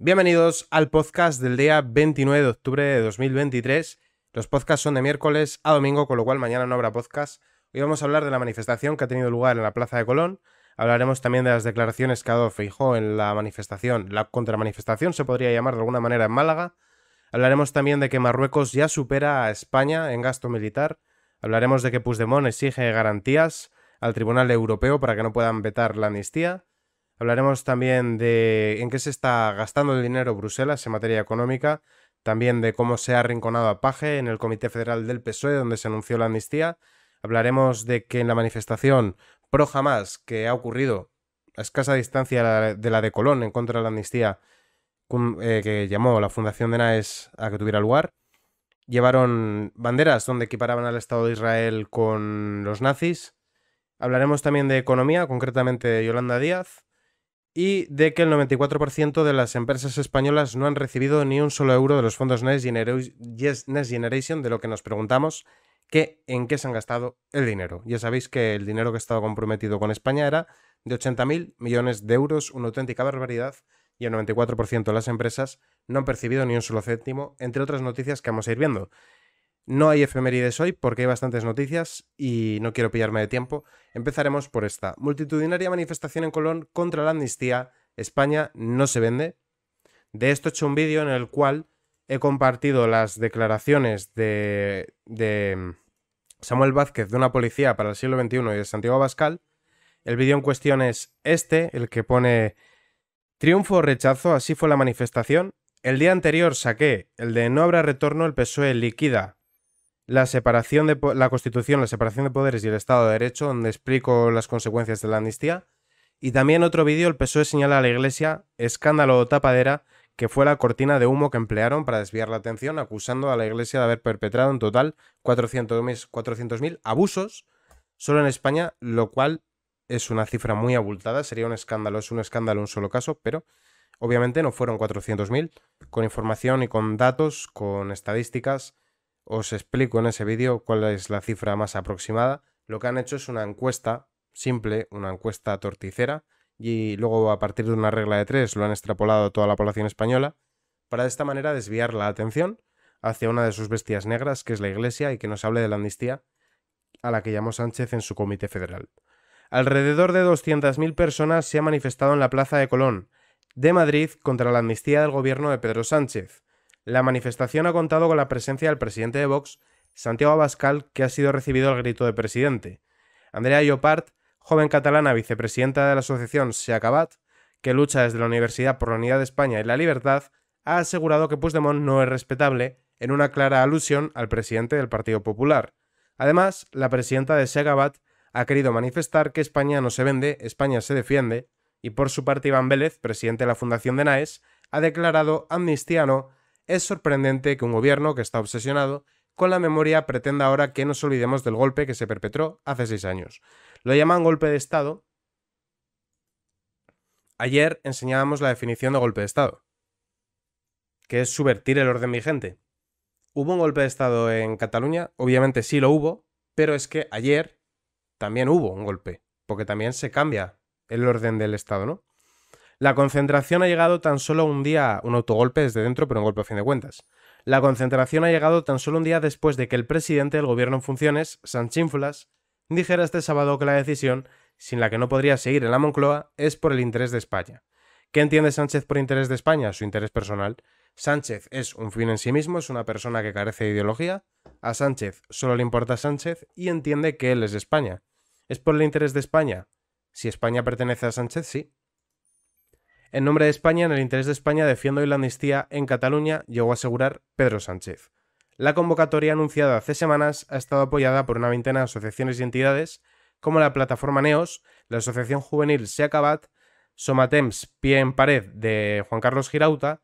Bienvenidos al podcast del día 29 de octubre de 2023. Los podcasts son de miércoles a domingo, con lo cual mañana no habrá podcast. Hoy vamos a hablar de la manifestación que ha tenido lugar en la Plaza de Colón. Hablaremos también de las declaraciones que ha dado en la manifestación, la contramanifestación se podría llamar de alguna manera en Málaga. Hablaremos también de que Marruecos ya supera a España en gasto militar. Hablaremos de que Puigdemont exige garantías al Tribunal Europeo para que no puedan vetar la amnistía. Hablaremos también de en qué se está gastando el dinero Bruselas en materia económica, también de cómo se ha arrinconado a Paje en el Comité Federal del PSOE, donde se anunció la amnistía. Hablaremos de que en la manifestación pro jamás que ha ocurrido a escasa distancia de la de Colón en contra de la amnistía eh, que llamó la Fundación de Naes a que tuviera lugar. Llevaron banderas donde equiparaban al Estado de Israel con los nazis. Hablaremos también de economía, concretamente de Yolanda Díaz y de que el 94% de las empresas españolas no han recibido ni un solo euro de los fondos Next, Generation, de lo que nos preguntamos que en qué se han gastado el dinero. Ya sabéis que el dinero que estaba comprometido con España era de 80.000 millones de euros, una auténtica barbaridad, y el 94% de las empresas no han percibido ni un solo céntimo, entre otras noticias que vamos a ir viendo. No hay efemérides hoy porque hay bastantes noticias y no quiero pillarme de tiempo. Empezaremos por esta. Multitudinaria manifestación en Colón contra la amnistía. España no se vende. De esto he hecho un vídeo en el cual he compartido las declaraciones de, mm, Samuel Vázquez de una policía para el siglo XXI y de Santiago Abascal. El vídeo en cuestión es este, el que pone triunfo o rechazo, así fue la manifestación. El día anterior saqué el de no habrá retorno, el PSOE liquida la separación de la Constitución, la separación de poderes y el Estado de Derecho, donde explico las consecuencias de la amnistía. Y también otro vídeo, el PSOE señala a la Iglesia escándalo tapadera, que fue la cortina de humo que emplearon para desviar la atención, acusando a la Iglesia de haber perpetrado en total 400.000 abusos solo en España, lo cual es una cifra muy abultada, sería un escándalo, es un escándalo un solo caso, pero obviamente no fueron 400.000, con información y con datos, con estadísticas os explico en ese vídeo cuál es la cifra más aproximada. Lo que han hecho es una encuesta simple, una encuesta torticera, y luego a partir de una regla de tres lo han extrapolado a toda la población española, para de esta manera desviar la atención hacia una de sus bestias negras, que es la Iglesia, y que nos hable de la amnistía a la que llamó Sánchez en su comité federal. Alrededor de 200.000 personas se han manifestado en la Plaza de Colón, de Madrid, contra la amnistía del gobierno de Pedro Sánchez. La manifestación ha contado con la presencia del presidente de Vox, Santiago Abascal, que ha sido recibido al grito de presidente. Andrea Llopart, joven catalana vicepresidenta de la asociación SEACABAT, que lucha desde la universidad por la unidad de España y la libertad, ha asegurado que Puigdemont no es respetable, en una clara alusión al presidente del Partido Popular. Además, la presidenta de SEACABAT ha querido manifestar que España no se vende, España se defiende, y por su parte Iván Vélez, presidente de la Fundación de NAES, ha declarado amnistiano es sorprendente que un gobierno que está obsesionado con la memoria pretenda ahora que nos olvidemos del golpe que se perpetró hace seis años. Lo llaman golpe de Estado. Ayer enseñábamos la definición de golpe de Estado, que es subvertir el orden vigente. ¿Hubo un golpe de Estado en Cataluña? Obviamente sí lo hubo, pero es que ayer también hubo un golpe, porque también se cambia el orden del Estado, ¿no? La concentración ha llegado tan solo un día, un autogolpe desde dentro, pero un golpe a fin de cuentas. La concentración ha llegado tan solo un día después de que el presidente del gobierno en funciones, Sánchez, dijera este sábado que la decisión, sin la que no podría seguir en la Moncloa, es por el interés de España. ¿Qué entiende Sánchez por interés de España? Su interés personal. Sánchez es un fin en sí mismo, es una persona que carece de ideología. A Sánchez solo le importa Sánchez y entiende que él es España. ¿Es por el interés de España? Si España pertenece a Sánchez, sí. En nombre de España, en el interés de España, defiendo la amnistía en Cataluña, llegó a asegurar Pedro Sánchez. La convocatoria anunciada hace semanas ha estado apoyada por una veintena de asociaciones y entidades, como la plataforma NEOS, la Asociación Juvenil Seacabat, Somatems Pie en Pared de Juan Carlos Girauta,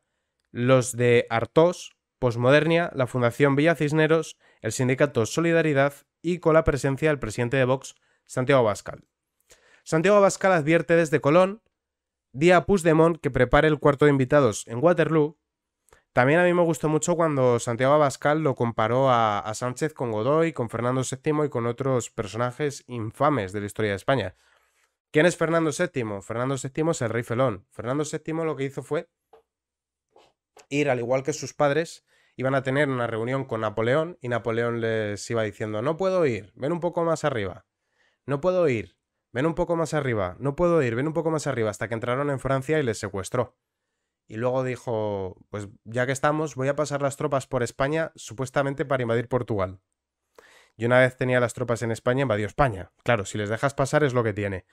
los de ARTOS, Posmodernia, la Fundación Villa Cisneros, el Sindicato Solidaridad y con la presencia del presidente de Vox, Santiago Abascal. Santiago Abascal advierte desde Colón día a que prepare el cuarto de invitados en Waterloo. También a mí me gustó mucho cuando Santiago Abascal lo comparó a, a Sánchez con Godoy, con Fernando VII y con otros personajes infames de la historia de España. ¿Quién es Fernando VII? Fernando VII es el rey felón. Fernando VII lo que hizo fue ir, al igual que sus padres, iban a tener una reunión con Napoleón y Napoleón les iba diciendo, no puedo ir, ven un poco más arriba, no puedo ir, Ven un poco más arriba, no puedo ir, ven un poco más arriba, hasta que entraron en Francia y les secuestró. Y luego dijo, pues ya que estamos, voy a pasar las tropas por España supuestamente para invadir Portugal. Y una vez tenía las tropas en España, invadió España. Claro, si les dejas pasar es lo que tiene.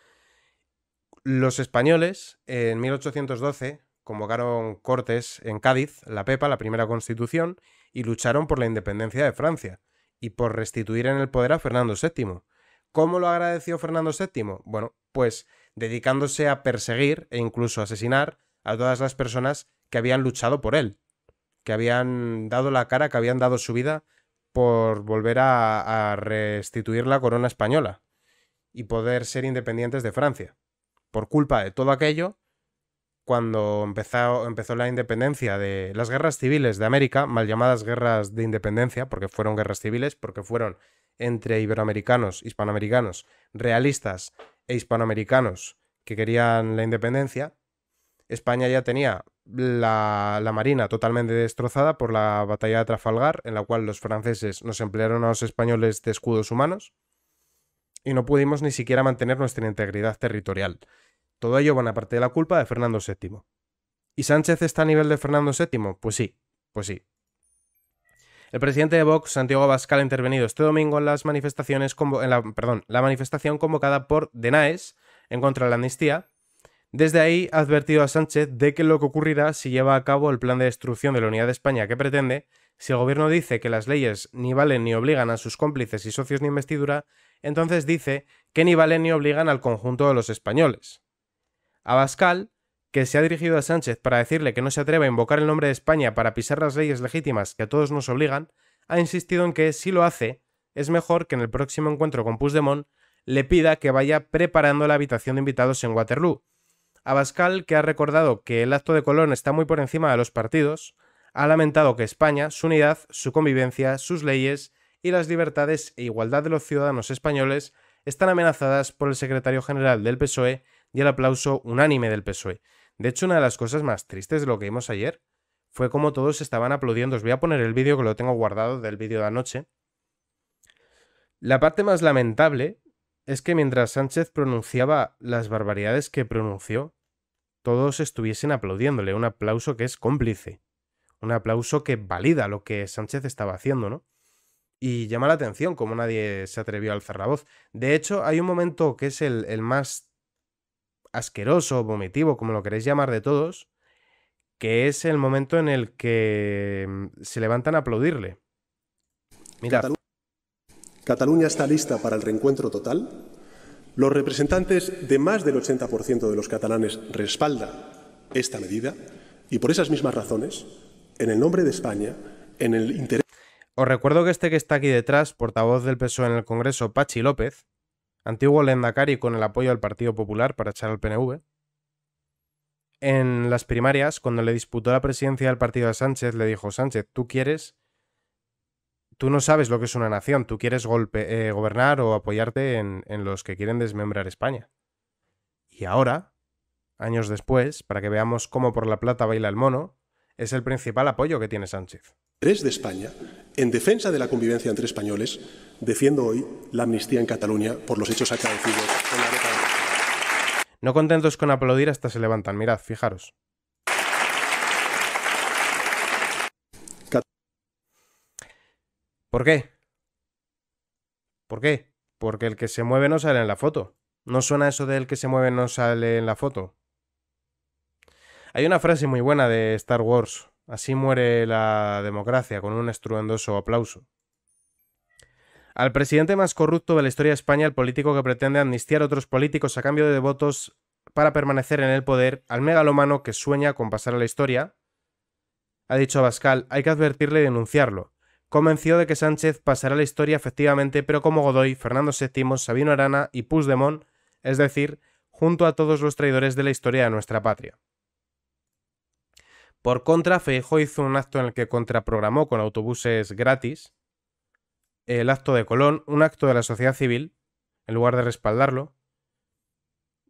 Los españoles, en 1812, convocaron cortes en Cádiz, la Pepa, la primera constitución, y lucharon por la independencia de Francia y por restituir en el poder a Fernando VII. ¿Cómo lo agradeció Fernando VII? Bueno, pues dedicándose a perseguir e incluso asesinar a todas las personas que habían luchado por él, que habían dado la cara, que habían dado su vida por volver a, restituir la corona española y poder ser independientes de Francia. Por culpa de todo aquello, cuando empezó, la independencia de las guerras civiles de América, mal llamadas guerras de independencia, porque fueron guerras civiles, porque fueron entre iberoamericanos, hispanoamericanos, realistas e hispanoamericanos que querían la independencia, España ya tenía la, la, marina totalmente destrozada por la batalla de Trafalgar, en la cual los franceses nos emplearon a los españoles de escudos humanos, y no pudimos ni siquiera mantener nuestra integridad territorial. Todo ello van a parte de la culpa de Fernando VII. ¿Y Sánchez está a nivel de Fernando VII? Pues sí, pues sí. El presidente de Vox, Santiago Abascal, ha intervenido este domingo en las manifestaciones la, perdón, la manifestación convocada por Denaes en contra de la amnistía. Desde ahí ha advertido a Sánchez de que lo que ocurrirá si lleva a cabo el plan de destrucción de la unidad de España que pretende, si el gobierno dice que las leyes ni valen ni obligan a sus cómplices y socios ni investidura, entonces dice que ni valen ni obligan al conjunto de los españoles. Abascal, que se ha dirigido a Sánchez para decirle que no se atreva a invocar el nombre de España para pisar las leyes legítimas que a todos nos obligan, ha insistido en que si lo hace, es mejor que en el próximo encuentro con Puigdemont le pida que vaya preparando la habitación de invitados en Waterloo. Abascal, que ha recordado que el acto de Colón está muy por encima de los partidos, ha lamentado que España, su unidad, su convivencia, sus leyes y las libertades e igualdad de los ciudadanos españoles están amenazadas por el secretario general del PSOE y el aplauso unánime del PSOE. De hecho, una de las cosas más tristes de lo que vimos ayer fue como todos estaban aplaudiendo. Os voy a poner el vídeo que lo tengo guardado del vídeo de anoche. La parte más lamentable es que mientras Sánchez pronunciaba las barbaridades que pronunció, todos estuviesen aplaudiéndole. Un aplauso que es cómplice. Un aplauso que valida lo que Sánchez estaba haciendo, ¿no? Y llama la atención como nadie se atrevió a alzar la voz. De hecho, hay un momento que es el, el más asqueroso, vomitivo, como lo queréis llamar de todos, que es el momento en el que mm, se levantan a aplaudirle. Mira, Cataluña está lista para el reencuentro total. Los representantes de más del 80% de los catalanes respaldan esta medida y por esas mismas razones, en el nombre de España, en el interés... Os recuerdo que este que está aquí detrás, portavoz del PSOE en el Congreso, Pachi López, antiguo Lendakari con el apoyo del Partido Popular para echar al PNV. En las primarias, cuando le disputó la presidencia del partido a Sánchez, le dijo, Sánchez, tú quieres... Tú no sabes lo que es una nación, tú quieres golpe, eh, gobernar o apoyarte en, en los que quieren desmembrar España. Y ahora, años después, para que veamos cómo por la plata baila el mono, es el principal apoyo que tiene Sánchez. Tres de España, en defensa de la convivencia entre españoles, defiendo hoy la amnistía en Cataluña por los hechos acaecidos en la No contentos con aplaudir, hasta se levantan. Mirad, fijaros. ¿Por qué? ¿Por qué? Porque el que se mueve no sale en la foto. ¿No suena eso del que se mueve no sale en la foto? Hay una frase muy buena de Star Wars. Así muere la democracia, con un estruendoso aplauso. Al presidente más corrupto de la historia de España, el político que pretende amnistiar a otros políticos a cambio de votos para permanecer en el poder, al megalomano que sueña con pasar a la historia, ha dicho Bascal, hay que advertirle y denunciarlo. Convencido de que Sánchez pasará a la historia efectivamente, pero como Godoy, Fernando VII, Sabino Arana y Puigdemont, es decir, junto a todos los traidores de la historia de nuestra patria. Por contra, Feijo hizo un acto en el que contraprogramó con autobuses gratis el acto de Colón un acto de la sociedad civil, en lugar de respaldarlo.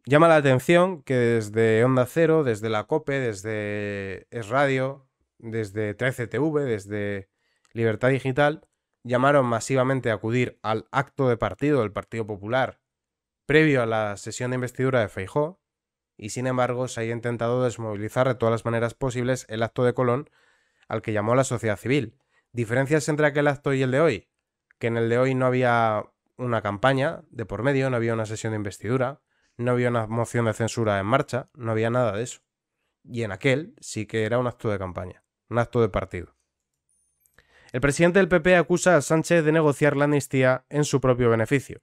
Llama la atención que desde Onda Cero, desde la COPE, desde Es Radio, desde 13TV, desde Libertad Digital, llamaron masivamente a acudir al acto de partido del Partido Popular previo a la sesión de investidura de Feijó, y sin embargo se ha intentado desmovilizar de todas las maneras posibles el acto de Colón al que llamó la sociedad civil. ¿Diferencias entre aquel acto y el de hoy? que en el de hoy no había una campaña de por medio, no había una sesión de investidura, no había una moción de censura en marcha, no había nada de eso. Y en aquel sí que era un acto de campaña, un acto de partido. El presidente del PP acusa a Sánchez de negociar la amnistía en su propio beneficio.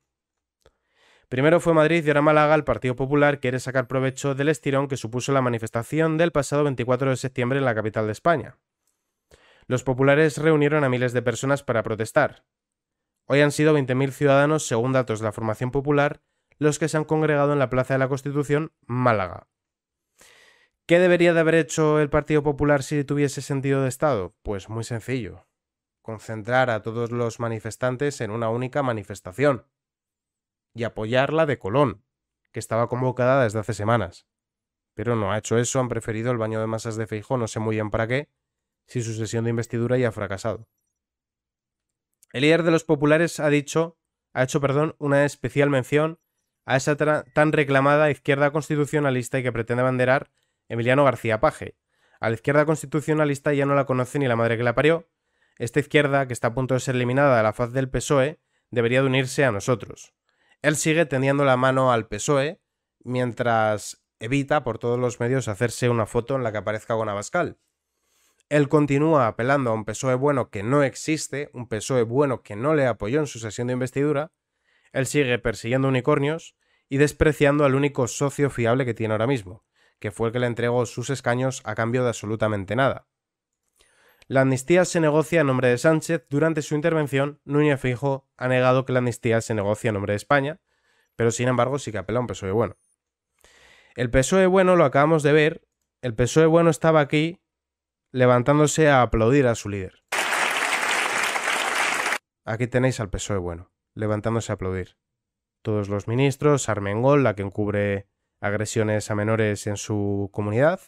Primero fue Madrid y ahora Málaga el Partido Popular quiere sacar provecho del estirón que supuso la manifestación del pasado 24 de septiembre en la capital de España. Los populares reunieron a miles de personas para protestar, Hoy han sido 20.000 ciudadanos, según datos de la Formación Popular, los que se han congregado en la Plaza de la Constitución, Málaga. ¿Qué debería de haber hecho el Partido Popular si tuviese sentido de Estado? Pues muy sencillo. Concentrar a todos los manifestantes en una única manifestación. Y apoyarla de Colón, que estaba convocada desde hace semanas. Pero no ha hecho eso, han preferido el baño de masas de Feijó, no sé muy bien para qué, si su sesión de investidura ya ha fracasado. El líder de los populares ha dicho, ha hecho, perdón, una especial mención a esa tan reclamada izquierda constitucionalista y que pretende banderar, Emiliano García Paje. A la izquierda constitucionalista ya no la conoce ni la madre que la parió. Esta izquierda, que está a punto de ser eliminada de la faz del PSOE, debería de unirse a nosotros. Él sigue tendiendo la mano al PSOE mientras evita por todos los medios hacerse una foto en la que aparezca con él continúa apelando a un PSOE bueno que no existe, un PSOE bueno que no le apoyó en su sesión de investidura. Él sigue persiguiendo unicornios y despreciando al único socio fiable que tiene ahora mismo, que fue el que le entregó sus escaños a cambio de absolutamente nada. La amnistía se negocia en nombre de Sánchez. Durante su intervención, Núñez Fijo ha negado que la amnistía se negocia en nombre de España, pero sin embargo sí que apela a un PSOE bueno. El PSOE bueno lo acabamos de ver. El PSOE bueno estaba aquí levantándose a aplaudir a su líder. Aquí tenéis al PSOE bueno, levantándose a aplaudir. Todos los ministros, Armengol, la que encubre agresiones a menores en su comunidad,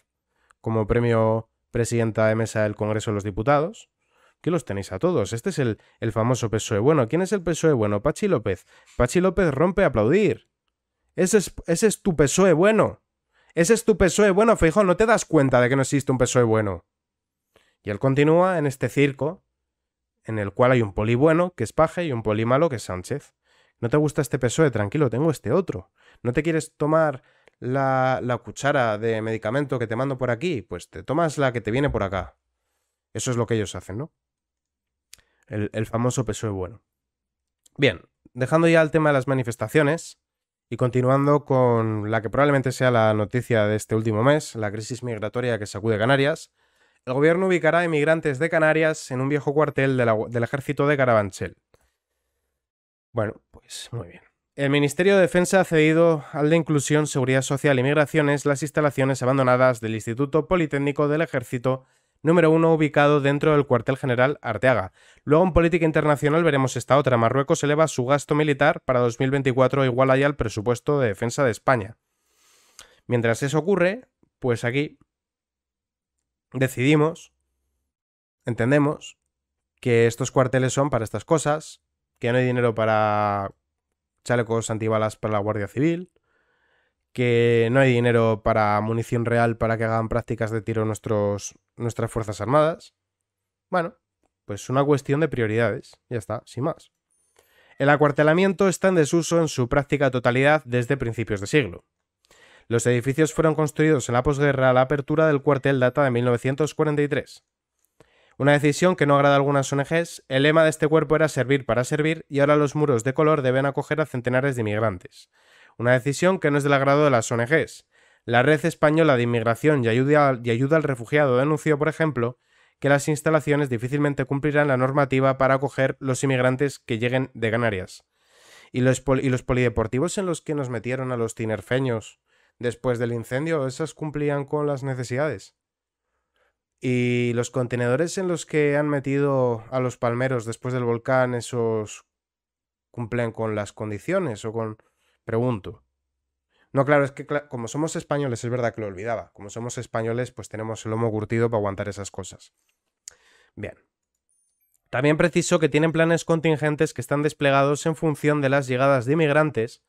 como premio presidenta de mesa del Congreso de los Diputados. Aquí los tenéis a todos. Este es el, famoso PSOE bueno. ¿Quién es el PSOE bueno? Pachi López. Pachi López rompe a aplaudir. Ese es, ese es tu PSOE bueno. Ese es tu PSOE bueno, Feijón. ¿No te das cuenta de que no existe un PSOE bueno? Y él continúa en este circo en el cual hay un poli bueno, que es Paje, y un poli malo, que es Sánchez. No te gusta este PSOE, tranquilo, tengo este otro. ¿No te quieres tomar la, la, cuchara de medicamento que te mando por aquí? Pues te tomas la que te viene por acá. Eso es lo que ellos hacen, ¿no? El, el famoso PSOE bueno. Bien, dejando ya el tema de las manifestaciones y continuando con la que probablemente sea la noticia de este último mes, la crisis migratoria que sacude Canarias, el gobierno ubicará a emigrantes de Canarias en un viejo cuartel del ejército de Carabanchel. Bueno, pues muy bien. El Ministerio de Defensa ha cedido al de Inclusión, Seguridad Social y Migraciones las instalaciones abandonadas del Instituto Politécnico del Ejército número uno ubicado dentro del cuartel general Arteaga. Luego en política internacional veremos esta otra. Marruecos eleva su gasto militar para 2024 igual allá al presupuesto de defensa de España. Mientras eso ocurre, pues aquí decidimos, entendemos, que estos cuarteles son para estas cosas, que no hay dinero para chalecos antibalas para la Guardia Civil, que no hay dinero para munición real para que hagan prácticas de tiro nuestros, nuestras Fuerzas Armadas. Bueno, pues una cuestión de prioridades, ya está, sin más. El acuartelamiento está en desuso en su práctica totalidad desde principios de siglo. Los edificios fueron construidos en la posguerra a la apertura del cuartel data de 1943. Una decisión que no agrada a algunas ONGs, el lema de este cuerpo era servir para servir y ahora los muros de color deben acoger a centenares de inmigrantes. Una decisión que no es del agrado de las ONGs. La Red Española de Inmigración y Ayuda, Ayuda al Refugiado denunció, por ejemplo, que las instalaciones difícilmente cumplirán la normativa para acoger los inmigrantes que lleguen de Canarias. ¿Y los, y los polideportivos en los que nos metieron a los tinerfeños después del incendio, esas cumplían con las necesidades. Y los contenedores en los que han metido a los palmeros después del volcán, esos cumplen con las condiciones o con... Pregunto. No, claro, es que como somos españoles, es verdad que lo olvidaba. Como somos españoles, pues tenemos el lomo curtido para aguantar esas cosas. Bien. También preciso que tienen planes contingentes que están desplegados en función de las llegadas de inmigrantes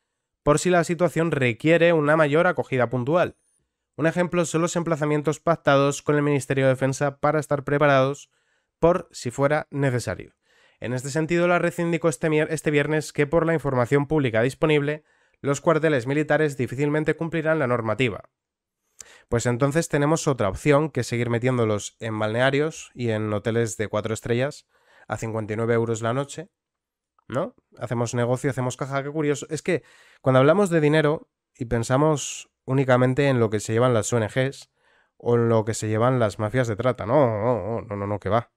por si la situación requiere una mayor acogida puntual. Un ejemplo son los emplazamientos pactados con el Ministerio de Defensa para estar preparados por si fuera necesario. En este sentido, la red indicó este, este viernes que por la información pública disponible, los cuarteles militares difícilmente cumplirán la normativa. Pues entonces tenemos otra opción que seguir metiéndolos en balnearios y en hoteles de cuatro estrellas a 59 euros la noche, ¿no? Hacemos negocio, hacemos caja, qué curioso. Es que cuando hablamos de dinero y pensamos únicamente en lo que se llevan las ONGs o en lo que se llevan las mafias de trata, no, no, no, no, no, que va.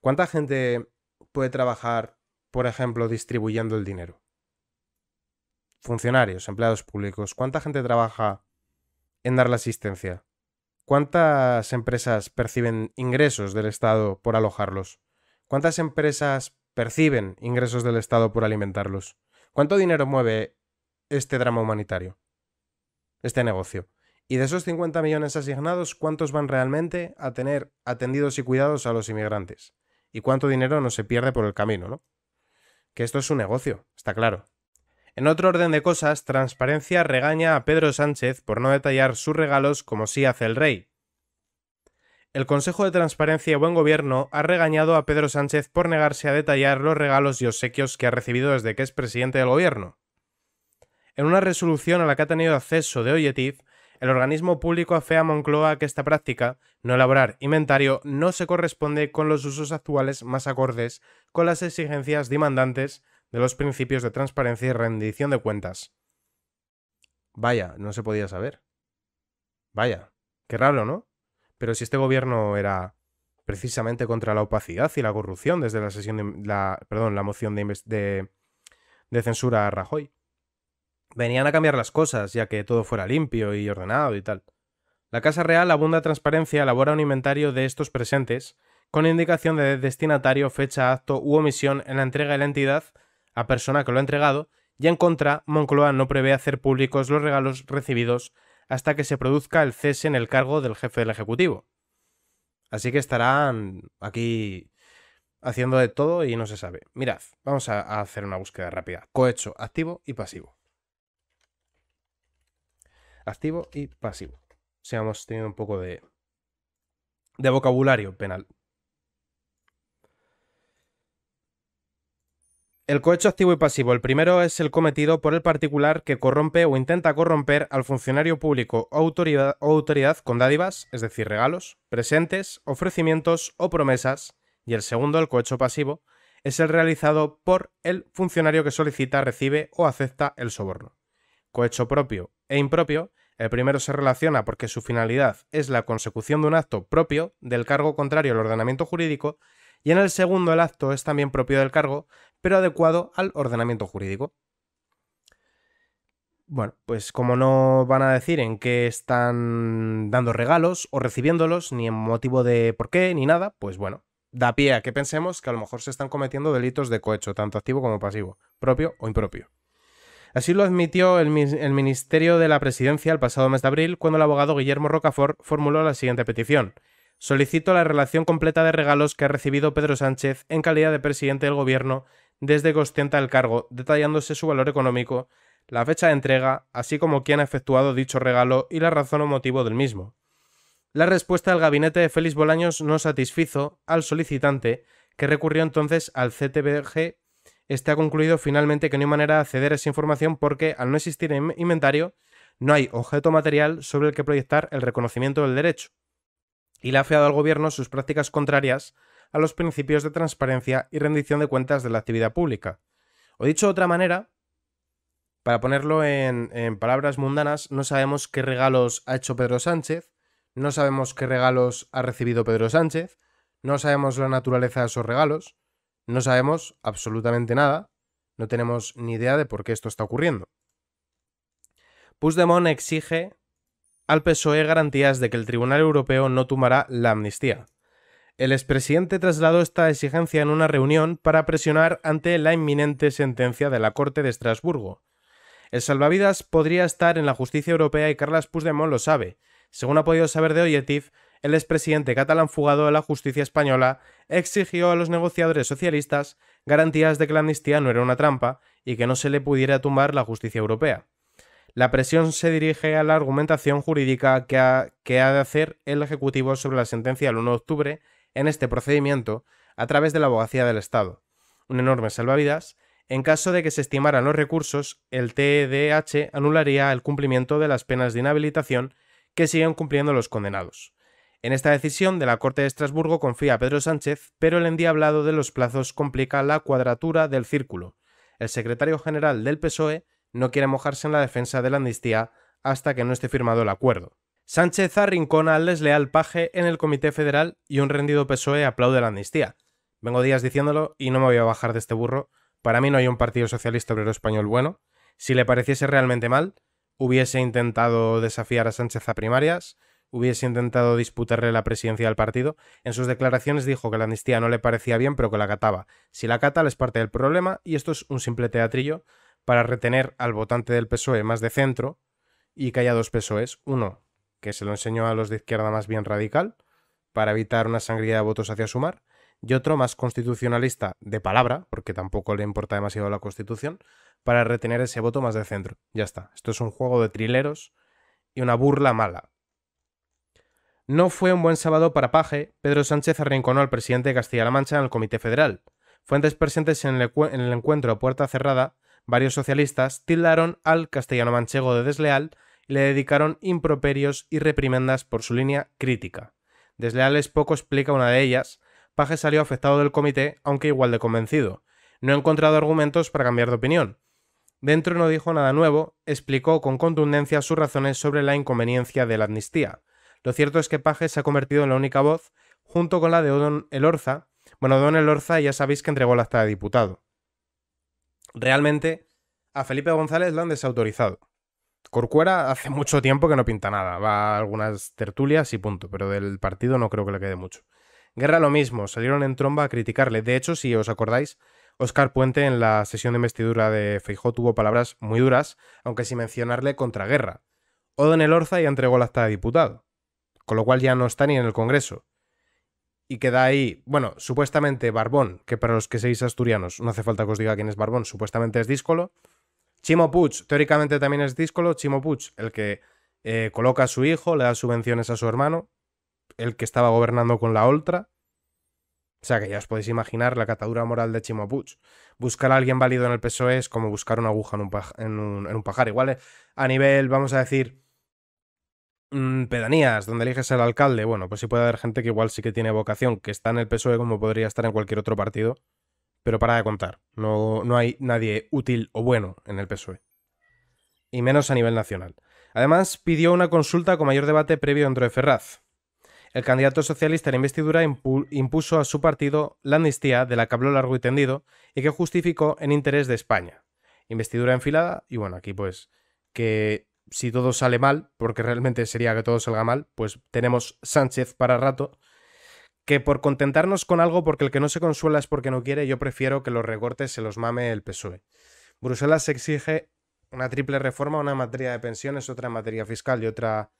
¿Cuánta gente puede trabajar, por ejemplo, distribuyendo el dinero? Funcionarios, empleados públicos, ¿cuánta gente trabaja en dar la asistencia? ¿Cuántas empresas perciben ingresos del Estado por alojarlos? ¿Cuántas empresas perciben ingresos del Estado por alimentarlos. ¿Cuánto dinero mueve este drama humanitario? Este negocio. Y de esos 50 millones asignados, ¿cuántos van realmente a tener atendidos y cuidados a los inmigrantes? ¿Y cuánto dinero no se pierde por el camino, no? Que esto es un negocio, está claro. En otro orden de cosas, Transparencia regaña a Pedro Sánchez por no detallar sus regalos como sí hace el rey, el Consejo de Transparencia y Buen Gobierno ha regañado a Pedro Sánchez por negarse a detallar los regalos y obsequios que ha recibido desde que es presidente del gobierno. En una resolución a la que ha tenido acceso de Oyetif, el organismo público afea a Moncloa que esta práctica, no elaborar inventario, no se corresponde con los usos actuales más acordes con las exigencias demandantes de los principios de transparencia y rendición de cuentas. Vaya, no se podía saber. Vaya, qué raro, ¿no? Pero si este gobierno era precisamente contra la opacidad y la corrupción desde la sesión de, la, perdón, la moción de, de, de censura a Rajoy. Venían a cambiar las cosas, ya que todo fuera limpio y ordenado y tal. La Casa Real abunda transparencia, elabora un inventario de estos presentes, con indicación de destinatario, fecha, acto u omisión en la entrega de la entidad a persona que lo ha entregado, y en contra, Moncloa no prevé hacer públicos los regalos recibidos hasta que se produzca el cese en el cargo del jefe del Ejecutivo. Así que estarán aquí haciendo de todo y no se sabe. Mirad, vamos a hacer una búsqueda rápida. Cohecho, activo y pasivo. Activo y pasivo. Si hemos tenido un poco de, de vocabulario penal. El cohecho activo y pasivo. El primero es el cometido por el particular que corrompe o intenta corromper al funcionario público o autoridad, autoridad, con dádivas, es decir, regalos, presentes, ofrecimientos o promesas. Y el segundo, el cohecho pasivo, es el realizado por el funcionario que solicita, recibe o acepta el soborno. Cohecho propio e impropio. El primero se relaciona porque su finalidad es la consecución de un acto propio del cargo contrario al ordenamiento jurídico y en el segundo el acto es también propio del cargo, pero adecuado al ordenamiento jurídico. Bueno, pues como no van a decir en qué están dando regalos o recibiéndolos, ni en motivo de por qué, ni nada, pues bueno, da pie a que pensemos que a lo mejor se están cometiendo delitos de cohecho, tanto activo como pasivo, propio o impropio. Así lo admitió el, Ministerio de la Presidencia el pasado mes de abril, cuando el abogado Guillermo Rocafort formuló la siguiente petición. Solicito la relación completa de regalos que ha recibido Pedro Sánchez en calidad de presidente del gobierno desde que ostenta el cargo, detallándose su valor económico, la fecha de entrega, así como quién ha efectuado dicho regalo y la razón o motivo del mismo. La respuesta del gabinete de Félix Bolaños no satisfizo al solicitante, que recurrió entonces al CTBG. Este ha concluido finalmente que no hay manera de acceder a esa información porque, al no existir inventario, no hay objeto material sobre el que proyectar el reconocimiento del derecho. Y le ha afeado al gobierno sus prácticas contrarias a los principios de transparencia y rendición de cuentas de la actividad pública. O dicho de otra manera, para ponerlo en, palabras mundanas, no sabemos qué regalos ha hecho Pedro Sánchez, no sabemos qué regalos ha recibido Pedro Sánchez, no sabemos la naturaleza de esos regalos, no sabemos absolutamente nada, no tenemos ni idea de por qué esto está ocurriendo. Puigdemont exige al PSOE garantías de que el Tribunal Europeo no tomará la amnistía. El expresidente trasladó esta exigencia en una reunión para presionar ante la inminente sentencia de la Corte de Estrasburgo. El salvavidas podría estar en la justicia europea y Carles Puigdemont lo sabe. Según ha podido saber de oyetif el expresidente catalán fugado de la justicia española exigió a los negociadores socialistas garantías de que la amnistía no era una trampa y que no se le pudiera tumbar la justicia europea. La presión se dirige a la argumentación jurídica que ha, que ha de hacer el Ejecutivo sobre la sentencia del 1 de octubre en este procedimiento a través de la abogacía del Estado, un enorme salvavidas en caso de que se estimaran los recursos, el TEDH anularía el cumplimiento de las penas de inhabilitación que siguen cumpliendo los condenados. En esta decisión de la Corte de Estrasburgo confía Pedro Sánchez, pero el endiablado de los plazos complica la cuadratura del círculo. El secretario general del PSOE no quiere mojarse en la defensa de la amnistía hasta que no esté firmado el acuerdo. Sánchez arrincona al desleal paje en el Comité Federal y un rendido PSOE aplaude la amnistía. Vengo días diciéndolo y no me voy a bajar de este burro. Para mí no hay un Partido Socialista Obrero Español bueno. Si le pareciese realmente mal, hubiese intentado desafiar a Sánchez a primarias, hubiese intentado disputarle la presidencia del partido. En sus declaraciones dijo que la amnistía no le parecía bien, pero que la cataba. Si la cata, es parte del problema, y esto es un simple teatrillo para retener al votante del PSOE más de centro y que haya dos PSOEs, uno que se lo enseñó a los de izquierda más bien radical, para evitar una sangría de votos hacia Sumar, y otro más constitucionalista de palabra, porque tampoco le importa demasiado la constitución, para retener ese voto más de centro. Ya está, esto es un juego de trileros y una burla mala. No fue un buen sábado para Paje, Pedro Sánchez arrinconó al presidente de Castilla-La Mancha en el Comité Federal. Fuentes presentes en el, en el encuentro a puerta cerrada, varios socialistas tildaron al castellano manchego de desleal le dedicaron improperios y reprimendas por su línea crítica. Desleales poco explica una de ellas. Paje salió afectado del comité, aunque igual de convencido. No ha encontrado argumentos para cambiar de opinión. Dentro no dijo nada nuevo, explicó con contundencia sus razones sobre la inconveniencia de la amnistía. Lo cierto es que Paje se ha convertido en la única voz, junto con la de Don Elorza. Bueno, Don Elorza ya sabéis que entregó la acta de diputado. Realmente, a Felipe González lo han desautorizado. Corcuera hace mucho tiempo que no pinta nada, va a algunas tertulias y punto, pero del partido no creo que le quede mucho. Guerra lo mismo, salieron en tromba a criticarle. De hecho, si os acordáis, Oscar Puente en la sesión de investidura de Feijó tuvo palabras muy duras, aunque sin mencionarle contra Guerra. el Orza ya entregó la acta de diputado, con lo cual ya no está ni en el Congreso. Y queda ahí, bueno, supuestamente Barbón, que para los que seáis asturianos, no hace falta que os diga quién es Barbón, supuestamente es díscolo. Chimo Puig, teóricamente también es díscolo. Chimo Puig, el que eh, coloca a su hijo, le da subvenciones a su hermano, el que estaba gobernando con la ultra. O sea que ya os podéis imaginar la catadura moral de Chimo Puig. Buscar a alguien válido en el PSOE es como buscar una aguja en un, en un, pajar. Igual eh, a nivel, vamos a decir, mm, pedanías, donde eliges al alcalde. Bueno, pues sí puede haber gente que igual sí que tiene vocación, que está en el PSOE como podría estar en cualquier otro partido pero para de contar, no, hay nadie útil o bueno en el PSOE. Y menos a nivel nacional. Además, pidió una consulta con mayor debate previo dentro de Ferraz. El candidato socialista a la investidura impuso a su partido la amnistía de la que habló largo y tendido y que justificó en interés de España. Investidura enfilada y bueno, aquí pues que si todo sale mal, porque realmente sería que todo salga mal, pues tenemos Sánchez para rato que por contentarnos con algo porque el que no se consuela es porque no quiere, yo prefiero que los recortes se los mame el PSOE. Bruselas exige una triple reforma, una en materia de pensiones, otra en materia fiscal y otra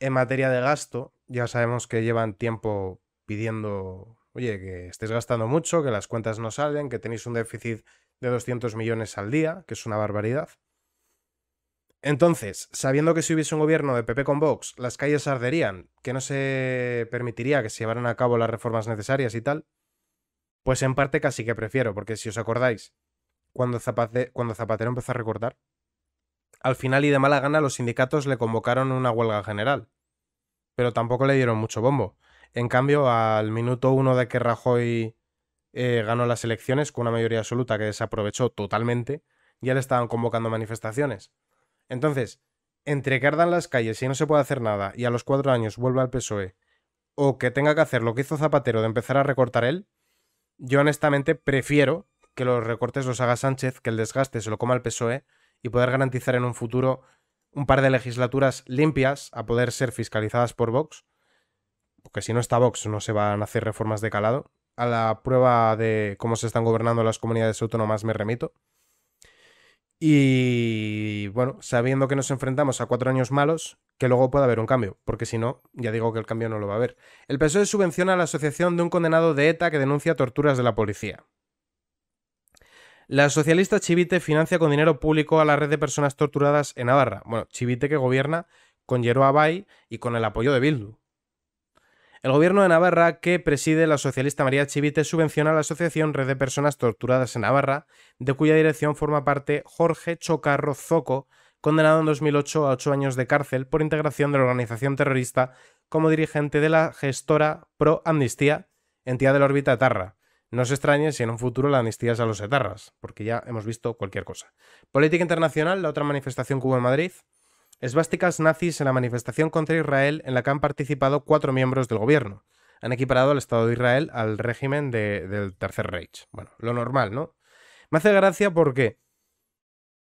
en materia de gasto. Ya sabemos que llevan tiempo pidiendo, oye, que estés gastando mucho, que las cuentas no salen, que tenéis un déficit de 200 millones al día, que es una barbaridad. Entonces, sabiendo que si hubiese un gobierno de PP con Vox, las calles arderían, que no se permitiría que se llevaran a cabo las reformas necesarias y tal, pues en parte casi que prefiero, porque si os acordáis, cuando, cuando Zapatero empezó a recortar, al final y de mala gana los sindicatos le convocaron una huelga general, pero tampoco le dieron mucho bombo. En cambio, al minuto uno de que Rajoy eh, ganó las elecciones con una mayoría absoluta que desaprovechó totalmente, ya le estaban convocando manifestaciones. Entonces, entre que ardan las calles y no se puede hacer nada y a los cuatro años vuelva al PSOE, o que tenga que hacer lo que hizo Zapatero de empezar a recortar él, yo honestamente prefiero que los recortes los haga Sánchez, que el desgaste se lo coma el PSOE y poder garantizar en un futuro un par de legislaturas limpias a poder ser fiscalizadas por Vox, porque si no está Vox no se van a hacer reformas de calado. A la prueba de cómo se están gobernando las comunidades autónomas me remito. Y bueno, sabiendo que nos enfrentamos a cuatro años malos, que luego pueda haber un cambio, porque si no, ya digo que el cambio no lo va a haber. El PSOE subvenciona a la asociación de un condenado de ETA que denuncia torturas de la policía. La socialista Chivite financia con dinero público a la red de personas torturadas en Navarra. Bueno, Chivite que gobierna con Yero Bay y con el apoyo de Bildu. El gobierno de Navarra, que preside la socialista María Chivite, subvenciona a la asociación Red de Personas Torturadas en Navarra, de cuya dirección forma parte Jorge Chocarro Zoco, condenado en 2008 a ocho años de cárcel por integración de la organización terrorista como dirigente de la gestora Pro Amnistía, entidad de la órbita etarra. No se extrañe si en un futuro la amnistía es a los etarras, porque ya hemos visto cualquier cosa. Política internacional, la otra manifestación que hubo en Madrid, esvásticas nazis en la manifestación contra Israel en la que han participado cuatro miembros del gobierno. Han equiparado al Estado de Israel al régimen del Tercer Reich. Bueno, lo normal, ¿no? Me hace gracia porque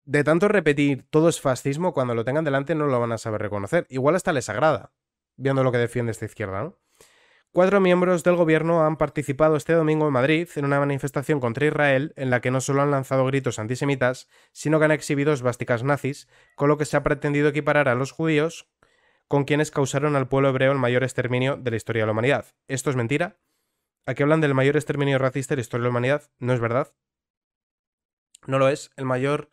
de tanto repetir todo es fascismo, cuando lo tengan delante no lo van a saber reconocer. Igual hasta les agrada, viendo lo que defiende esta izquierda, ¿no? Cuatro miembros del gobierno han participado este domingo en Madrid en una manifestación contra Israel en la que no solo han lanzado gritos antisemitas, sino que han exhibido esvásticas nazis, con lo que se ha pretendido equiparar a los judíos con quienes causaron al pueblo hebreo el mayor exterminio de la historia de la humanidad. ¿Esto es mentira? ¿A qué hablan del mayor exterminio racista de la historia de la humanidad. ¿No es verdad? No lo es. El mayor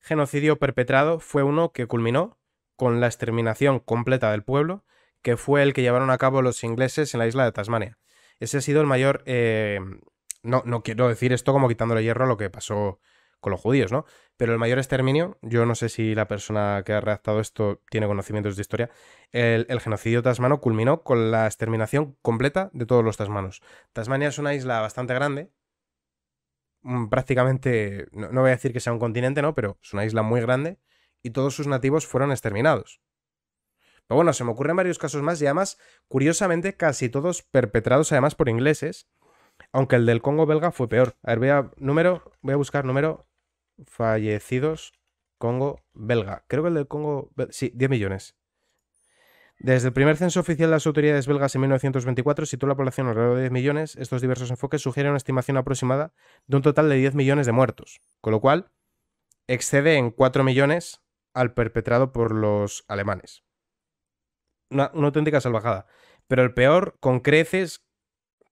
genocidio perpetrado fue uno que culminó con la exterminación completa del pueblo que fue el que llevaron a cabo los ingleses en la isla de Tasmania. Ese ha sido el mayor... Eh, no, no quiero decir esto como quitándole hierro a lo que pasó con los judíos, ¿no? Pero el mayor exterminio, yo no sé si la persona que ha redactado esto tiene conocimientos de historia, el, genocidio tasmano culminó con la exterminación completa de todos los tasmanos. Tasmania es una isla bastante grande, mm, prácticamente, no, no voy a decir que sea un continente, ¿no? Pero es una isla muy grande y todos sus nativos fueron exterminados. Pero bueno, se me ocurren varios casos más y además, curiosamente, casi todos perpetrados además por ingleses, aunque el del Congo belga fue peor. A ver, voy a, número, voy a buscar número fallecidos Congo belga. Creo que el del Congo... Sí, 10 millones. Desde el primer censo oficial de las autoridades belgas en 1924 situó la población alrededor de 10 millones. Estos diversos enfoques sugieren una estimación aproximada de un total de 10 millones de muertos, con lo cual excede en 4 millones al perpetrado por los alemanes una, auténtica salvajada. Pero el peor, con creces,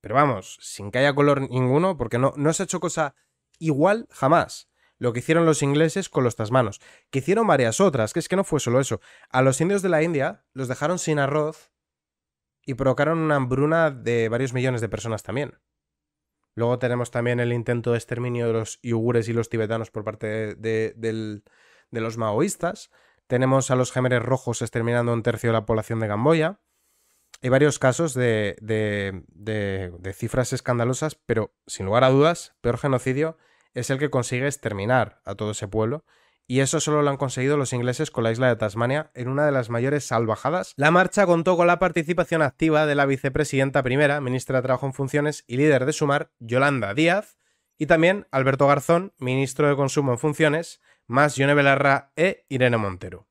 pero vamos, sin que haya color ninguno, porque no, no se ha hecho cosa igual jamás. Lo que hicieron los ingleses con los tasmanos, que hicieron varias otras, que es que no fue solo eso. A los indios de la India los dejaron sin arroz y provocaron una hambruna de varios millones de personas también. Luego tenemos también el intento de exterminio de los yugures y los tibetanos por parte de los maoístas. Tenemos a los gémeres rojos exterminando un tercio de la población de Camboya. Hay varios casos de, de, de, de cifras escandalosas, pero sin lugar a dudas, peor genocidio es el que consigue exterminar a todo ese pueblo. Y eso solo lo han conseguido los ingleses con la isla de Tasmania en una de las mayores salvajadas. La marcha contó con la participación activa de la vicepresidenta primera, ministra de Trabajo en Funciones y líder de Sumar, Yolanda Díaz, y también Alberto Garzón, ministro de Consumo en Funciones, más Yone Belarra e Irene Montero.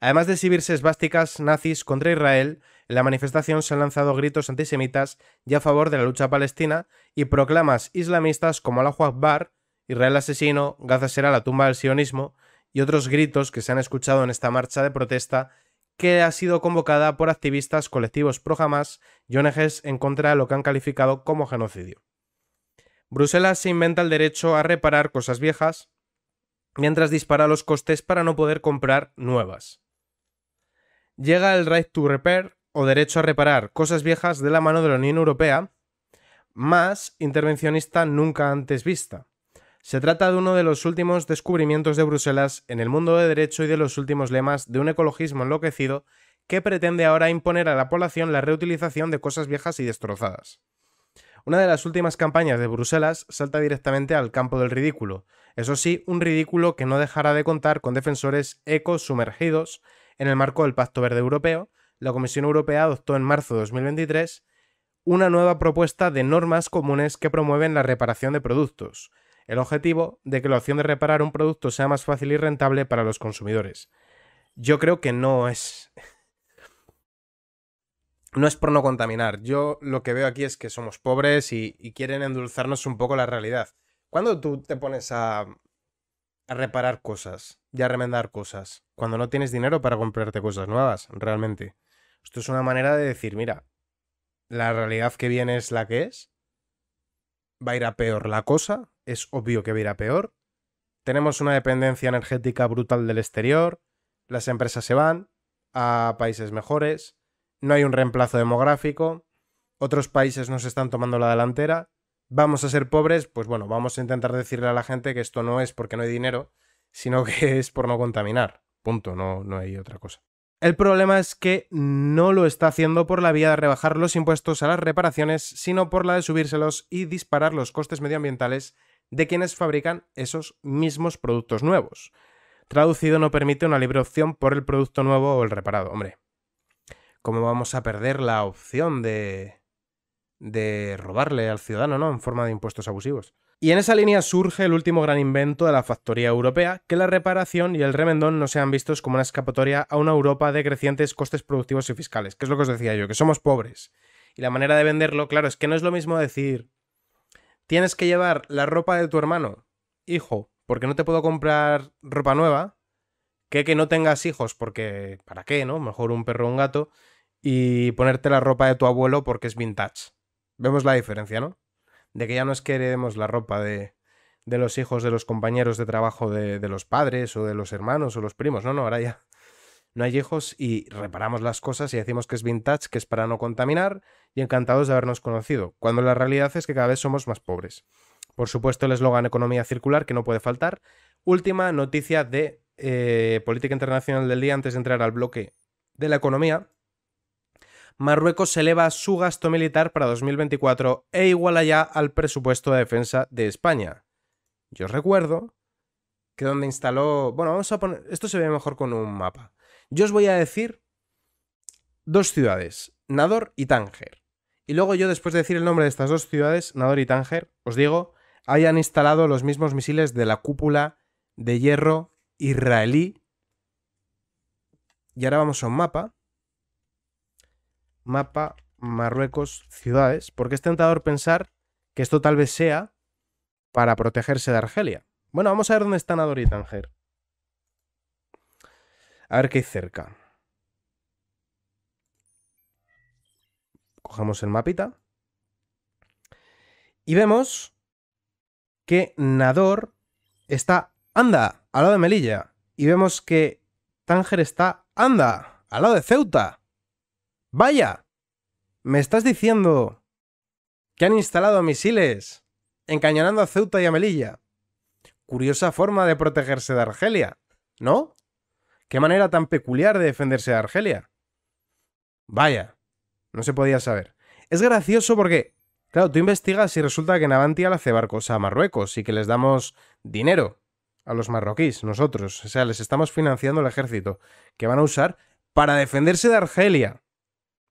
Además de exhibirse esvásticas nazis contra Israel, en la manifestación se han lanzado gritos antisemitas y a favor de la lucha palestina y proclamas islamistas como al Akbar, Israel asesino, Gaza será la tumba del sionismo y otros gritos que se han escuchado en esta marcha de protesta que ha sido convocada por activistas colectivos pro jamás y ONGs en contra de lo que han calificado como genocidio. Bruselas se inventa el derecho a reparar cosas viejas mientras dispara los costes para no poder comprar nuevas. Llega el Right to Repair o derecho a reparar cosas viejas de la mano de la Unión Europea, más intervencionista nunca antes vista. Se trata de uno de los últimos descubrimientos de Bruselas en el mundo de derecho y de los últimos lemas de un ecologismo enloquecido que pretende ahora imponer a la población la reutilización de cosas viejas y destrozadas. Una de las últimas campañas de Bruselas salta directamente al campo del ridículo, eso sí, un ridículo que no dejará de contar con defensores eco-sumergidos en el marco del Pacto Verde Europeo. La Comisión Europea adoptó en marzo de 2023 una nueva propuesta de normas comunes que promueven la reparación de productos, el objetivo de que la opción de reparar un producto sea más fácil y rentable para los consumidores. Yo creo que no es no es por no contaminar. Yo lo que veo aquí es que somos pobres y, quieren endulzarnos un poco la realidad. ¿Cuándo tú te pones a, a, reparar cosas y a remendar cosas? Cuando no tienes dinero para comprarte cosas nuevas, realmente. Esto es una manera de decir, mira, la realidad que viene es la que es. Va a ir a peor la cosa, es obvio que va a ir a peor. Tenemos una dependencia energética brutal del exterior, las empresas se van a países mejores, no hay un reemplazo demográfico, otros países nos están tomando la delantera, vamos a ser pobres, pues bueno, vamos a intentar decirle a la gente que esto no es porque no hay dinero, sino que es por no contaminar. Punto, no, no hay otra cosa. El problema es que no lo está haciendo por la vía de rebajar los impuestos a las reparaciones, sino por la de subírselos y disparar los costes medioambientales de quienes fabrican esos mismos productos nuevos. Traducido no permite una libre opción por el producto nuevo o el reparado, hombre cómo vamos a perder la opción de, de robarle al ciudadano, ¿no? En forma de impuestos abusivos. Y en esa línea surge el último gran invento de la factoría europea, que la reparación y el remendón no sean vistos como una escapatoria a una Europa de crecientes costes productivos y fiscales, que es lo que os decía yo, que somos pobres. Y la manera de venderlo, claro, es que no es lo mismo decir, tienes que llevar la ropa de tu hermano, hijo, porque no te puedo comprar ropa nueva, que que no tengas hijos, porque ¿para qué, no? Mejor un perro o un gato, y ponerte la ropa de tu abuelo porque es vintage. Vemos la diferencia, ¿no? De que ya no es que heredemos la ropa de, de los hijos de los compañeros de trabajo de, los padres o de los hermanos o los primos. No, no, ahora ya no hay hijos y reparamos las cosas y decimos que es vintage, que es para no contaminar y encantados de habernos conocido, cuando la realidad es que cada vez somos más pobres. Por supuesto, el eslogan economía circular que no puede faltar. Última noticia de eh, política internacional del día antes de entrar al bloque de la economía. Marruecos se eleva su gasto militar para 2024 e iguala allá al presupuesto de defensa de España. Yo os recuerdo que donde instaló... Bueno, vamos a poner... Esto se ve mejor con un mapa. Yo os voy a decir dos ciudades, Nador y Tánger. Y luego yo, después de decir el nombre de estas dos ciudades, Nador y Tánger, os digo, hayan instalado los mismos misiles de la cúpula de hierro israelí. Y ahora vamos a un mapa mapa Marruecos ciudades, porque es tentador pensar que esto tal vez sea para protegerse de Argelia. Bueno, vamos a ver dónde están Nador y Tanger. A ver qué hay cerca. Cogemos el mapita. Y vemos que Nador está Anda, al lado de Melilla. Y vemos que Tánger está Anda, al lado de Ceuta. Vaya, ¿me estás diciendo que han instalado misiles encañonando a Ceuta y a Melilla? Curiosa forma de protegerse de Argelia, ¿no? Qué manera tan peculiar de defenderse de Argelia. Vaya, no se podía saber. Es gracioso porque, claro, tú investigas y resulta que Navantia le hace barcos a Marruecos y que les damos dinero a los marroquíes, nosotros. O sea, les estamos financiando el ejército que van a usar para defenderse de Argelia.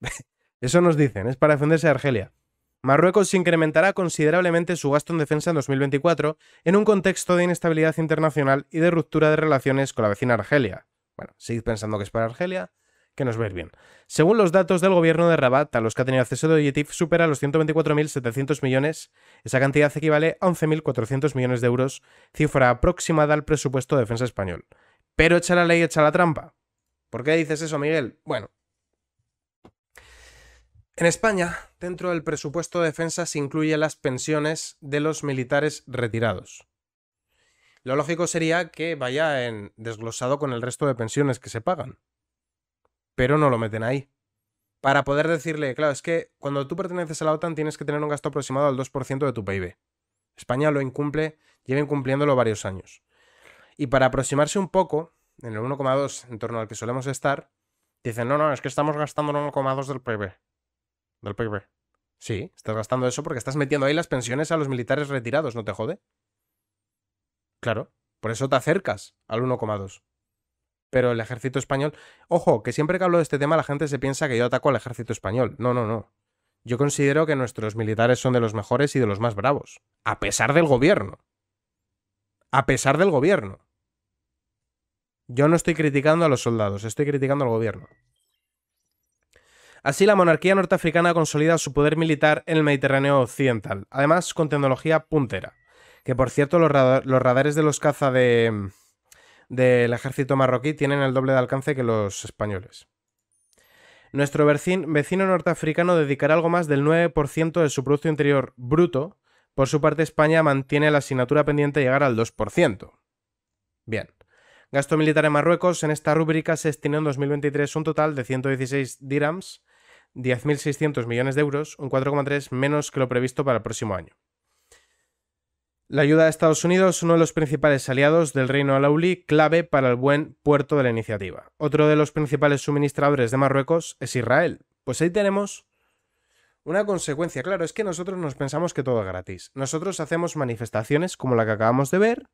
Eso nos dicen, es para defenderse de Argelia. Marruecos incrementará considerablemente su gasto en defensa en 2024 en un contexto de inestabilidad internacional y de ruptura de relaciones con la vecina Argelia. Bueno, seguid pensando que es para Argelia, que nos veis bien. Según los datos del gobierno de Rabat, a los que ha tenido acceso de Yetif, supera los 124.700 millones. Esa cantidad equivale a 11.400 millones de euros, cifra aproximada al presupuesto de defensa español. Pero echa la ley, echa la trampa. ¿Por qué dices eso, Miguel? Bueno, en España, dentro del presupuesto de defensa se incluyen las pensiones de los militares retirados. Lo lógico sería que vaya en desglosado con el resto de pensiones que se pagan. Pero no lo meten ahí. Para poder decirle, claro, es que cuando tú perteneces a la OTAN tienes que tener un gasto aproximado al 2% de tu PIB. España lo incumple, lleva incumpliéndolo varios años. Y para aproximarse un poco, en el 1,2 en torno al que solemos estar, dicen, no, no, es que estamos gastando el 1,2 del PIB del paper. Sí, estás gastando eso porque estás metiendo ahí las pensiones a los militares retirados, ¿no te jode? Claro, por eso te acercas al 1,2. Pero el ejército español... Ojo, que siempre que hablo de este tema la gente se piensa que yo ataco al ejército español. No, no, no. Yo considero que nuestros militares son de los mejores y de los más bravos. A pesar del gobierno. A pesar del gobierno. Yo no estoy criticando a los soldados, estoy criticando al gobierno. Así, la monarquía norteafricana consolida su poder militar en el Mediterráneo occidental, además con tecnología puntera. Que por cierto, los, radares de los caza del ejército marroquí tienen el doble de alcance que los españoles. Nuestro vecino norteafricano dedicará algo más del 9% de su Producto Interior Bruto. Por su parte, España mantiene la asignatura pendiente de llegar al 2%. Bien. Gasto militar en Marruecos. En esta rúbrica se estima en 2023 un total de 116 dirhams, 10.600 millones de euros, un 4,3 menos que lo previsto para el próximo año. La ayuda de Estados Unidos, uno de los principales aliados del Reino Alauli, clave para el buen puerto de la iniciativa. Otro de los principales suministradores de Marruecos es Israel. Pues ahí tenemos una consecuencia, claro, es que nosotros nos pensamos que todo es gratis. Nosotros hacemos manifestaciones como la que acabamos de ver,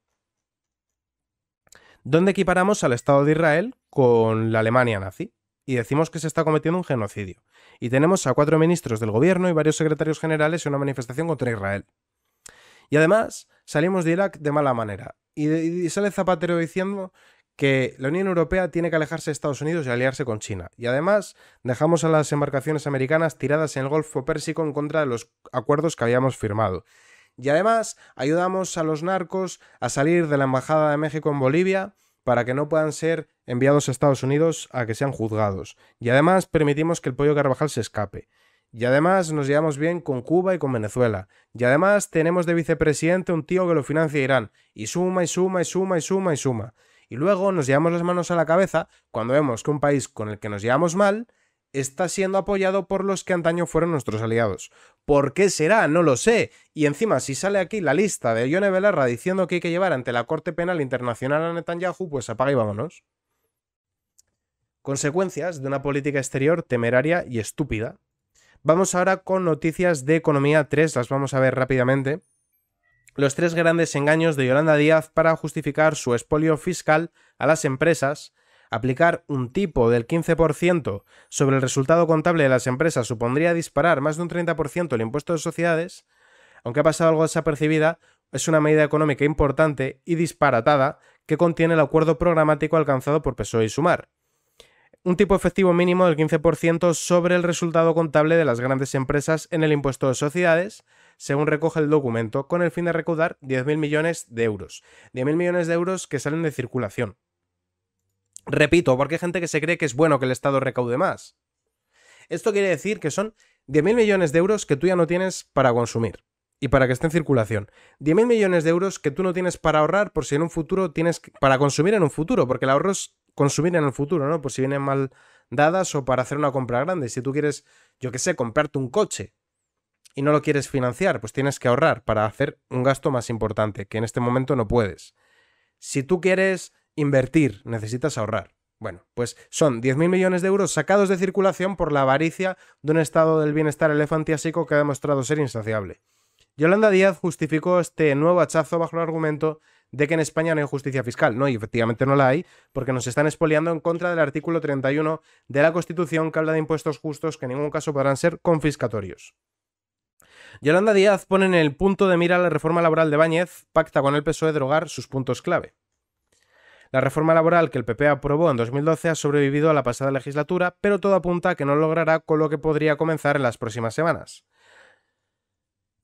donde equiparamos al Estado de Israel con la Alemania nazi y decimos que se está cometiendo un genocidio. Y tenemos a cuatro ministros del gobierno y varios secretarios generales en una manifestación contra Israel. Y además, salimos de Irak de mala manera. Y, sale Zapatero diciendo que la Unión Europea tiene que alejarse de Estados Unidos y aliarse con China. Y además, dejamos a las embarcaciones americanas tiradas en el Golfo Pérsico en contra de los acuerdos que habíamos firmado. Y además, ayudamos a los narcos a salir de la Embajada de México en Bolivia para que no puedan ser enviados a Estados Unidos a que sean juzgados. Y además permitimos que el pollo Carvajal se escape. Y además nos llevamos bien con Cuba y con Venezuela. Y además tenemos de vicepresidente un tío que lo financia Irán. Y suma y suma y suma y suma y suma. Y luego nos llevamos las manos a la cabeza cuando vemos que un país con el que nos llevamos mal está siendo apoyado por los que antaño fueron nuestros aliados. ¿Por qué será? No lo sé. Y encima, si sale aquí la lista de Yone Belarra diciendo que hay que llevar ante la Corte Penal Internacional a Netanyahu, pues apaga y vámonos. Consecuencias de una política exterior temeraria y estúpida. Vamos ahora con noticias de Economía 3, las vamos a ver rápidamente. Los tres grandes engaños de Yolanda Díaz para justificar su expolio fiscal a las empresas Aplicar un tipo del 15% sobre el resultado contable de las empresas supondría disparar más de un 30% el impuesto de sociedades, aunque ha pasado algo desapercibida, es una medida económica importante y disparatada que contiene el acuerdo programático alcanzado por PSOE y Sumar. Un tipo efectivo mínimo del 15% sobre el resultado contable de las grandes empresas en el impuesto de sociedades, según recoge el documento, con el fin de recaudar 10.000 millones de euros. 10.000 millones de euros que salen de circulación. Repito, porque hay gente que se cree que es bueno que el Estado recaude más. Esto quiere decir que son 10.000 millones de euros que tú ya no tienes para consumir y para que esté en circulación. 10.000 millones de euros que tú no tienes para ahorrar por si en un futuro tienes para consumir en un futuro, porque el ahorro es consumir en el futuro, ¿no? Por si vienen mal dadas o para hacer una compra grande. Si tú quieres, yo qué sé, comprarte un coche y no lo quieres financiar, pues tienes que ahorrar para hacer un gasto más importante, que en este momento no puedes. Si tú quieres Invertir, necesitas ahorrar. Bueno, pues son 10.000 millones de euros sacados de circulación por la avaricia de un estado del bienestar elefantiásico que ha demostrado ser insaciable. Yolanda Díaz justificó este nuevo hachazo bajo el argumento de que en España no hay justicia fiscal. No, y efectivamente no la hay, porque nos están expoliando en contra del artículo 31 de la Constitución que habla de impuestos justos que en ningún caso podrán ser confiscatorios. Yolanda Díaz pone en el punto de mira la reforma laboral de Báñez, pacta con el de drogar sus puntos clave. La reforma laboral que el PP aprobó en 2012 ha sobrevivido a la pasada legislatura, pero todo apunta a que no logrará con lo que podría comenzar en las próximas semanas.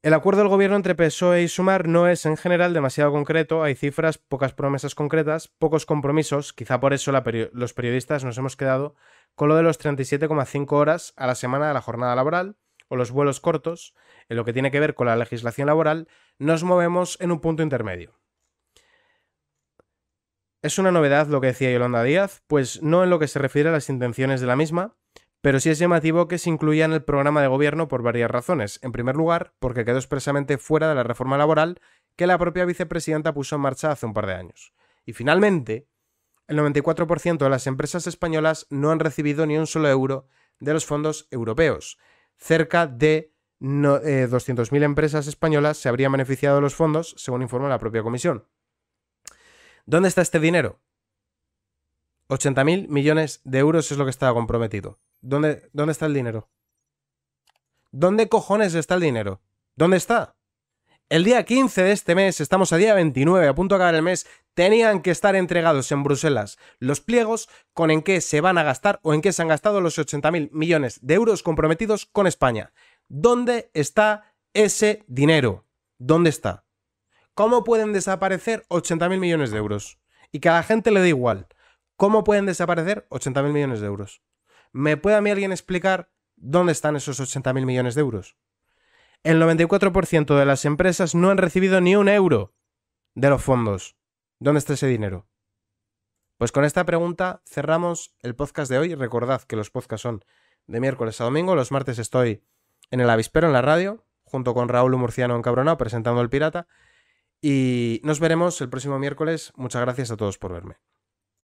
El acuerdo del gobierno entre PSOE y Sumar no es en general demasiado concreto, hay cifras, pocas promesas concretas, pocos compromisos, quizá por eso los periodistas nos hemos quedado con lo de los 37,5 horas a la semana de la jornada laboral o los vuelos cortos, en lo que tiene que ver con la legislación laboral, nos movemos en un punto intermedio. ¿Es una novedad lo que decía Yolanda Díaz? Pues no en lo que se refiere a las intenciones de la misma, pero sí es llamativo que se incluya en el programa de gobierno por varias razones. En primer lugar, porque quedó expresamente fuera de la reforma laboral que la propia vicepresidenta puso en marcha hace un par de años. Y finalmente, el 94% de las empresas españolas no han recibido ni un solo euro de los fondos europeos. Cerca de 200.000 eh, empresas españolas se habrían beneficiado de los fondos, según informa la propia comisión. ¿Dónde está este dinero? 80.000 millones de euros es lo que estaba comprometido. ¿Dónde, ¿Dónde está el dinero? ¿Dónde cojones está el dinero? ¿Dónde está? El día 15 de este mes, estamos a día 29, a punto de acabar el mes, tenían que estar entregados en Bruselas los pliegos con en qué se van a gastar o en qué se han gastado los 80.000 millones de euros comprometidos con España. ¿Dónde está ese dinero? ¿Dónde está? ¿Cómo pueden desaparecer 80.000 millones de euros? Y que a la gente le da igual. ¿Cómo pueden desaparecer 80.000 millones de euros? ¿Me puede a mí alguien explicar dónde están esos 80.000 millones de euros? El 94% de las empresas no han recibido ni un euro de los fondos. ¿Dónde está ese dinero? Pues con esta pregunta cerramos el podcast de hoy. Recordad que los podcasts son de miércoles a domingo. Los martes estoy en el avispero, en la radio, junto con Raúl Murciano en Cabronao, presentando El Pirata. Y nos veremos el próximo miércoles. Muchas gracias a todos por verme.